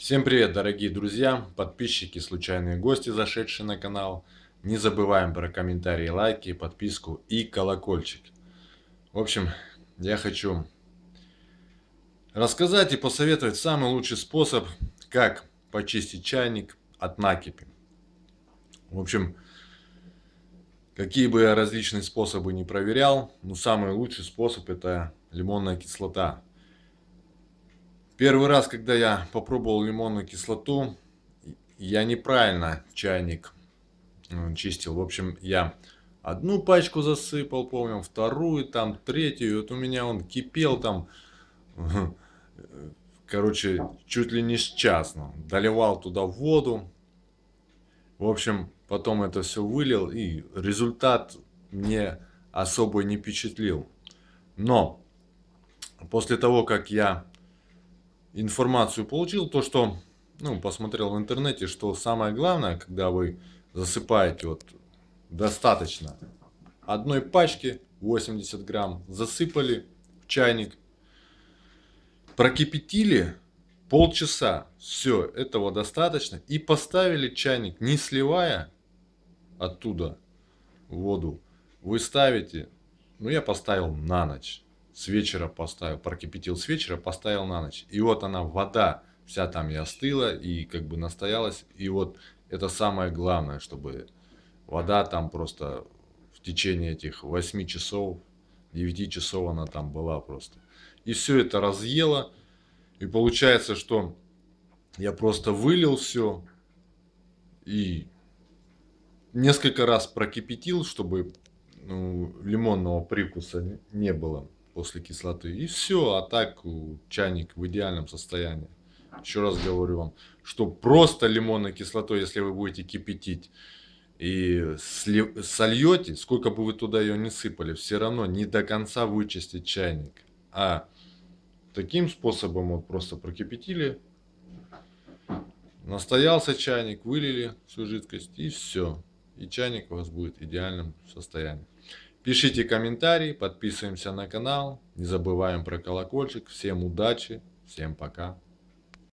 Всем привет, дорогие друзья, подписчики, случайные гости, зашедшие на канал. Не забываем про комментарии, лайки, подписку и колокольчик. В общем, я хочу рассказать и посоветовать самый лучший способ, как почистить чайник от накипи. В общем, какие бы я различные способы не проверял, но самый лучший способ это лимонная кислота. Первый раз, когда я попробовал лимонную кислоту, я неправильно чайник э, чистил. В общем, я одну пачку засыпал, помню, вторую, там, третью. вот у меня он кипел там, короче, чуть ли не счастно. доливал туда воду. В общем, потом это все вылил, и результат мне особо не впечатлил. Но после того, как я информацию получил, то, что ну, посмотрел в интернете, что самое главное, когда вы засыпаете вот достаточно одной пачки 80 грамм, засыпали в чайник, прокипятили полчаса, все, этого достаточно, и поставили чайник, не сливая оттуда воду, вы ставите, ну я поставил на ночь, с вечера поставил, прокипятил с вечера, поставил на ночь. И вот она, вода вся там и остыла, и как бы настоялась. И вот это самое главное, чтобы вода там просто в течение этих 8 часов, 9 часов она там была просто. И все это разъело. И получается, что я просто вылил все и несколько раз прокипятил, чтобы ну, лимонного привкуса не было после кислоты. И все, а так чайник в идеальном состоянии. Еще раз говорю вам, что просто лимонной кислотой, если вы будете кипятить и сольете, сколько бы вы туда ее не сыпали, все равно не до конца вычистить чайник. А таким способом вот просто прокипятили, настоялся чайник, вылили всю жидкость и все. И чайник у вас будет в идеальном состоянии. Пишите комментарии, подписываемся на канал, не забываем про колокольчик. Всем удачи, всем пока.